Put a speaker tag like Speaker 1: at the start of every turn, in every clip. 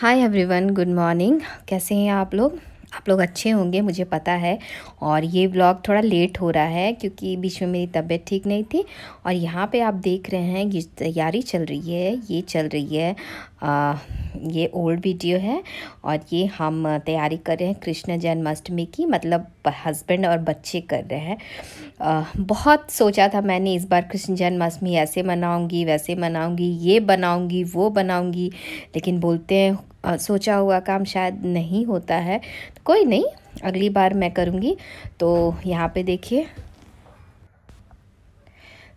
Speaker 1: hi everyone good morning कैसे हैं आप लोग आप लोग अच्छे होंगे मुझे पता है और ये ब्लॉग थोड़ा लेट हो रहा है क्योंकि बीच में मेरी तबीयत ठीक नहीं थी और यहाँ पे आप देख रहे हैं ये तैयारी चल रही है ये चल रही है आ, ये ओल्ड वीडियो है और ये हम तैयारी कर रहे हैं कृष्ण जन्माष्टमी की मतलब हस्बैंड और बच्चे कर रहे हैं बहुत सोचा था मैंने इस बार कृष्ण जन्माष्टमी ऐसे मनाऊंगी वैसे मनाऊंगी ये बनाऊंगी वो बनाऊंगी लेकिन बोलते हैं सोचा हुआ काम शायद नहीं होता है कोई नहीं अगली बार मैं करूँगी तो यहाँ पर देखिए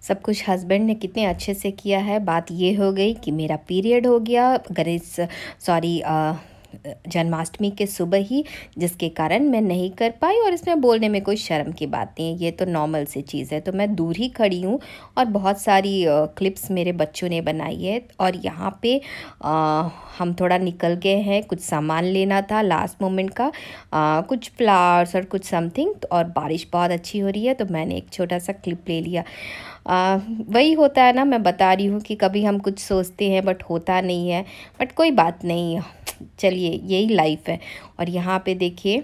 Speaker 1: सब कुछ हस्बैंड ने कितने अच्छे से किया है बात ये हो गई कि मेरा पीरियड हो गया गणेश सॉरी जन्माष्टमी के सुबह ही जिसके कारण मैं नहीं कर पाई और इसमें बोलने में कोई शर्म की बात नहीं है ये तो नॉर्मल सी चीज़ है तो मैं दूर ही खड़ी हूँ और बहुत सारी क्लिप्स मेरे बच्चों ने बनाई है और यहाँ पे आ, हम थोड़ा निकल गए हैं कुछ सामान लेना था लास्ट मोमेंट का आ, कुछ फ्लावर्स और कुछ समथिंग और बारिश बहुत अच्छी हो रही है तो मैंने एक छोटा सा क्लिप ले लिया आ, वही होता है ना मैं बता रही हूँ कि कभी हम कुछ सोचते हैं बट होता नहीं है बट कोई बात नहीं चलिए यही लाइफ है और यहाँ पे देखिए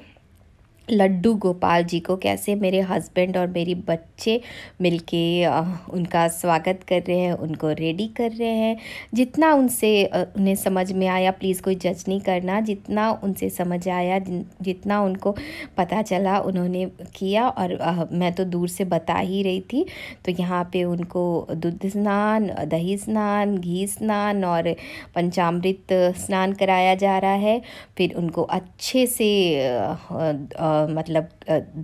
Speaker 1: लड्डू गोपाल जी को कैसे मेरे हस्बैंड और मेरी बच्चे मिलके उनका स्वागत कर रहे हैं उनको रेडी कर रहे हैं जितना उनसे उन्हें समझ में आया प्लीज़ कोई जज नहीं करना जितना उनसे समझ आया जितना उनको पता चला उन्होंने किया और मैं तो दूर से बता ही रही थी तो यहाँ पे उनको दूध स्नान दही स्नान घी स्नान और पंचामृत स्नान कराया जा रहा है फिर उनको अच्छे से आ, आ, मतलब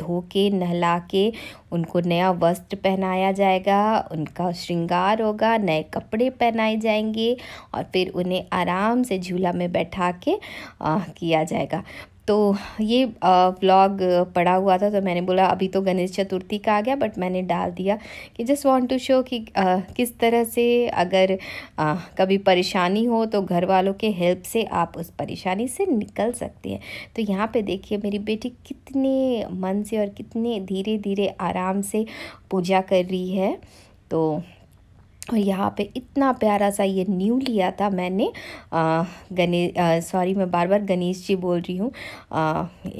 Speaker 1: धो के नहला के उनको नया वस्त्र पहनाया जाएगा उनका श्रृंगार होगा नए कपड़े पहनाए जाएंगे और फिर उन्हें आराम से झूला में बैठा के आ, किया जाएगा तो ये ब्लॉग पड़ा हुआ था तो मैंने बोला अभी तो गणेश चतुर्थी का आ गया बट मैंने डाल दिया कि जस्ट वांट टू शो कि आ, किस तरह से अगर आ, कभी परेशानी हो तो घर वालों के हेल्प से आप उस परेशानी से निकल सकते हैं तो यहाँ पे देखिए मेरी बेटी कितने मन से और कितने धीरे धीरे आराम से पूजा कर रही है तो और यहाँ पे इतना प्यारा सा ये न्यू लिया था मैंने गणेश सॉरी मैं बार बार गणेश जी बोल रही हूँ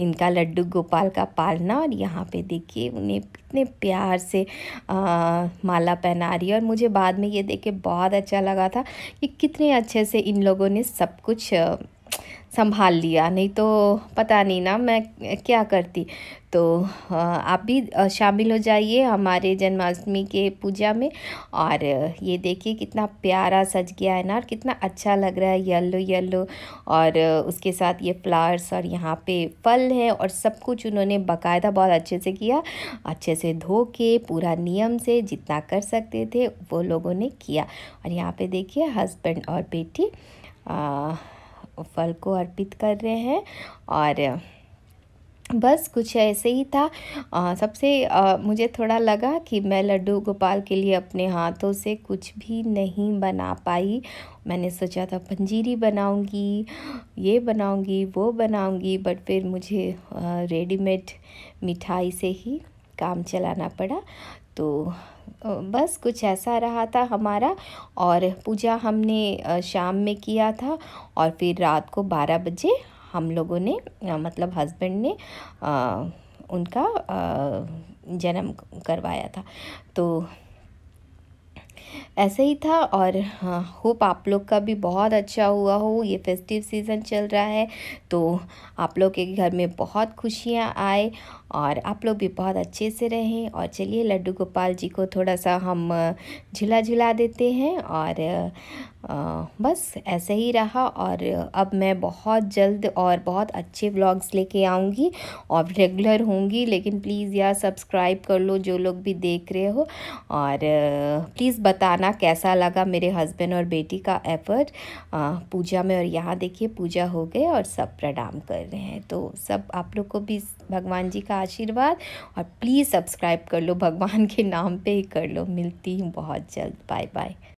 Speaker 1: इनका लड्डू गोपाल का पालना और यहाँ पे देखिए उन्हें कितने प्यार से आ, माला पहना रही है और मुझे बाद में ये देख के बहुत अच्छा लगा था कि कितने अच्छे से इन लोगों ने सब कुछ संभाल लिया नहीं तो पता नहीं ना मैं क्या करती तो आप भी शामिल हो जाइए हमारे जन्माष्टमी के पूजा में और ये देखिए कितना प्यारा सज गया है ना और कितना अच्छा लग रहा है येलो येलो और उसके साथ ये फ्लावर्स और यहाँ पे फल हैं और सब कुछ उन्होंने बकायदा बहुत अच्छे से किया अच्छे से धो के पूरा नियम से जितना कर सकते थे वो लोगों ने किया और यहाँ पे देखिए हस्बैंड और बेटी आ, फल को अर्पित कर रहे हैं और बस कुछ ऐसे ही था आ, सबसे आ, मुझे थोड़ा लगा कि मैं लड्डू गोपाल के लिए अपने हाथों से कुछ भी नहीं बना पाई मैंने सोचा था पंजीरी बनाऊंगी ये बनाऊंगी वो बनाऊंगी बट फिर मुझे रेडीमेड मिठाई से ही काम चलाना पड़ा तो बस कुछ ऐसा रहा था हमारा और पूजा हमने शाम में किया था और फिर रात को 12 बजे हम लोगों ने मतलब हस्बैंड ने आ, उनका जन्म करवाया था तो ऐसा ही था और होप हाँ, आप लोग का भी बहुत अच्छा हुआ हो ये फेस्टिव सीज़न चल रहा है तो आप लोग के घर में बहुत खुशियाँ आए और आप लोग भी बहुत अच्छे से रहें और चलिए लड्डू गोपाल जी को थोड़ा सा हम झुला झुला देते हैं और आ, बस ऐसे ही रहा और अब मैं बहुत जल्द और बहुत अच्छे व्लॉग्स लेके आऊँगी और रेगुलर होंगी लेकिन प्लीज़ यार सब्सक्राइब कर लो जो लोग भी देख रहे हो और प्लीज़ बताना कैसा लगा मेरे हस्बैंड और बेटी का एफर्ट पूजा में और यहाँ देखिए पूजा हो गए और सब प्रणाम कर रहे हैं तो सब आप लोग को भी भगवान जी का आशीर्वाद और प्लीज़ सब्सक्राइब कर लो भगवान के नाम पर ही कर लो मिलती हूँ बहुत जल्द बाय बाय